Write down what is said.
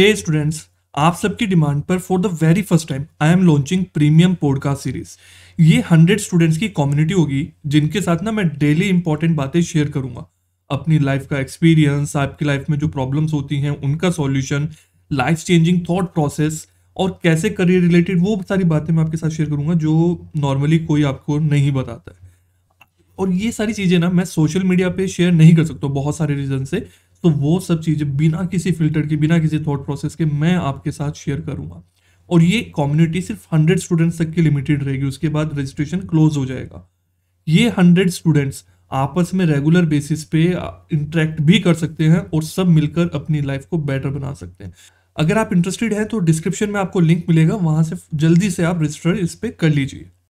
ए students आप सबकी demand पर for the very first time I am launching premium podcast series ये hundred students की कम्युनिटी होगी जिनके साथ ना मैं डेली इंपॉर्टेंट बातें शेयर करूंगा अपनी लाइफ का एक्सपीरियंस आपकी लाइफ में जो प्रॉब्लम्स होती हैं उनका solution life changing thought process और कैसे करियर रिलेटेड वो सारी बातें मैं आपके साथ शेयर करूंगा जो नॉर्मली कोई आपको नहीं बताता है और ये सारी चीज़ें ना मैं सोशल मीडिया पे शेयर नहीं कर सकता बहुत सारे रीज़न से तो वो सब चीज़ें बिना किसी फिल्टर के बिना किसी थॉट प्रोसेस के मैं आपके साथ शेयर करूँगा और ये कम्युनिटी सिर्फ हंड्रेड स्टूडेंट्स तक की लिमिटेड रहेगी उसके बाद रजिस्ट्रेशन क्लोज हो जाएगा ये हंड्रेड स्टूडेंट्स आपस में रेगुलर बेसिस पे इंटरेक्ट भी कर सकते हैं और सब मिलकर अपनी लाइफ को बेटर बना सकते हैं अगर आप इंटरेस्टेड हैं तो डिस्क्रिप्शन में आपको लिंक मिलेगा वहाँ से जल्दी से आप रजिस्टर इस पर कर लीजिए